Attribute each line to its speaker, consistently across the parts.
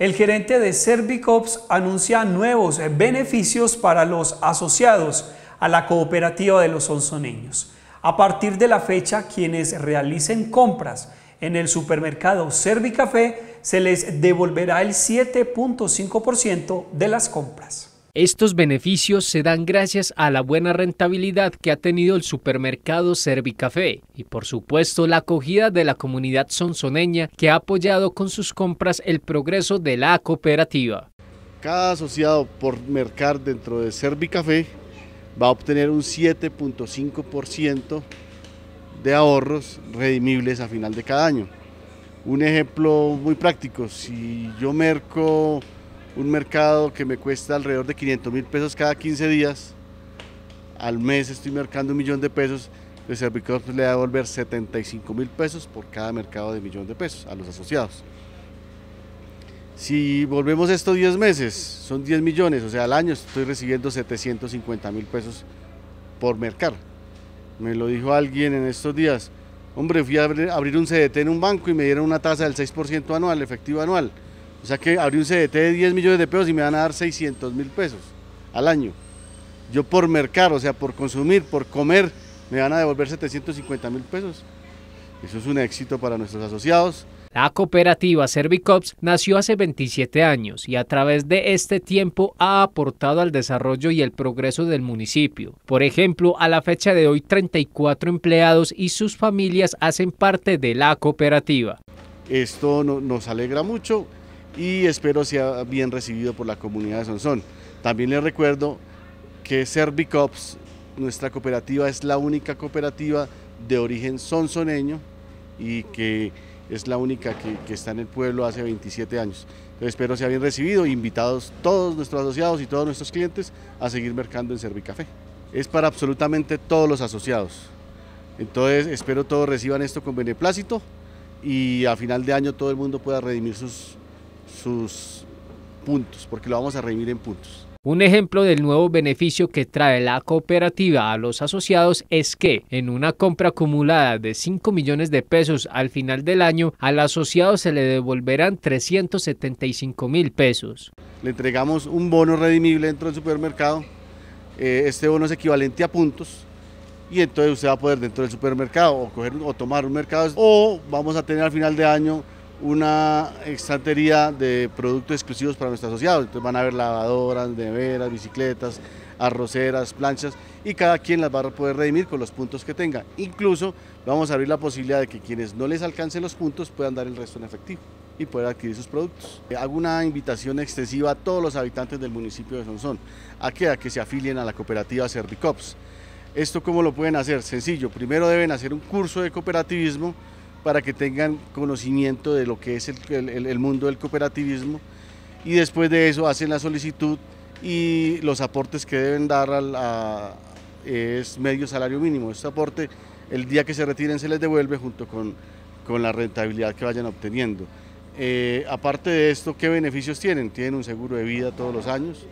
Speaker 1: El gerente de Servicops anuncia nuevos beneficios para los asociados a la cooperativa de los onzoneños. A partir de la fecha, quienes realicen compras en el supermercado Servicafé se les devolverá el 7.5% de las compras. Estos beneficios se dan gracias a la buena rentabilidad que ha tenido el supermercado Servicafé y por supuesto la acogida de la comunidad sonsoneña que ha apoyado con sus compras el progreso de la cooperativa.
Speaker 2: Cada asociado por mercar dentro de Servicafé va a obtener un 7.5% de ahorros redimibles a final de cada año. Un ejemplo muy práctico, si yo merco un mercado que me cuesta alrededor de 500 mil pesos cada 15 días, al mes estoy mercando un millón de pesos, el Servicorp pues, le va a devolver 75 mil pesos por cada mercado de millón de pesos a los asociados. Si volvemos estos 10 meses, son 10 millones, o sea, al año estoy recibiendo 750 mil pesos por mercar. Me lo dijo alguien en estos días. Hombre, fui a abrir un CDT en un banco y me dieron una tasa del 6% anual, efectivo anual. O sea que abrió un CDT de 10 millones de pesos y me van a dar 600 mil pesos al año. Yo por mercar, o sea, por consumir, por comer, me van a devolver 750 mil pesos. Eso es un éxito para nuestros asociados.
Speaker 1: La cooperativa Servicops nació hace 27 años y a través de este tiempo ha aportado al desarrollo y el progreso del municipio. Por ejemplo, a la fecha de hoy 34 empleados y sus familias
Speaker 2: hacen parte de la cooperativa. Esto nos alegra mucho, y espero sea bien recibido por la comunidad de Sonsón. También les recuerdo que Servicops, nuestra cooperativa, es la única cooperativa de origen sonsoneño y que es la única que, está en el pueblo hace 27 años. espero sea bien recibido, invitados todos nuestros asociados y todos nuestros clientes a seguir mercando en Servicafé. Es para absolutamente todos los asociados. Entonces espero todos reciban esto con beneplácito y a final de año todo el mundo pueda redimir sus sus puntos, porque lo vamos a redimir en puntos.
Speaker 1: Un ejemplo del nuevo beneficio que trae la cooperativa a los asociados es que en una compra acumulada de 5 millones de pesos al final del año, al asociado se le devolverán 375
Speaker 2: mil pesos. Le entregamos un bono redimible dentro del supermercado. Eh, este bono es equivalente a puntos y entonces usted va a poder dentro del supermercado o, o tomar un mercado o vamos a tener al final de año una estantería de productos exclusivos para nuestros asociados. Entonces van a haber lavadoras, neveras, bicicletas, arroceras, planchas y cada quien las va a poder redimir con los puntos que tenga. Incluso vamos a abrir la posibilidad de que quienes no les alcancen los puntos puedan dar el resto en efectivo y poder adquirir sus productos. Eh, hago una invitación extensiva a todos los habitantes del municipio de Sonsón a que, a que se afilien a la cooperativa Servicops. ¿Esto cómo lo pueden hacer? Sencillo, primero deben hacer un curso de cooperativismo para que tengan conocimiento de lo que es el, mundo del cooperativismo y después de eso hacen la solicitud y los aportes que deben dar es medio salario mínimo. Este aporte el día que se retiren se les devuelve junto con, la rentabilidad que vayan obteniendo. Eh, aparte de esto, ¿qué beneficios tienen? Tienen un seguro de vida todos los años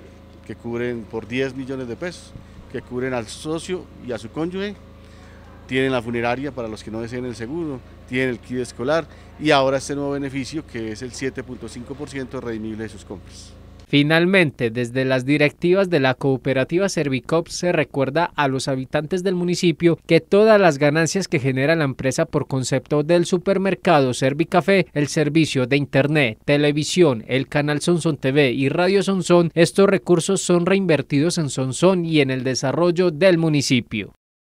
Speaker 2: que cubren por 10 millones de pesos, que cubren al socio y a su cónyuge. Tienen la funeraria para los que no deseen el seguro, tiene el kit escolar y ahora este nuevo beneficio que es el 7.5% redimible de sus compras.
Speaker 1: Finalmente, desde las directivas de la cooperativa Servicop se recuerda a los habitantes del municipio que todas las ganancias que genera la empresa por concepto del supermercado Servicafé, el servicio de internet, televisión, el canal Sonson TV y Radio Sonson, estos recursos son reinvertidos en Sonson y en el desarrollo del municipio.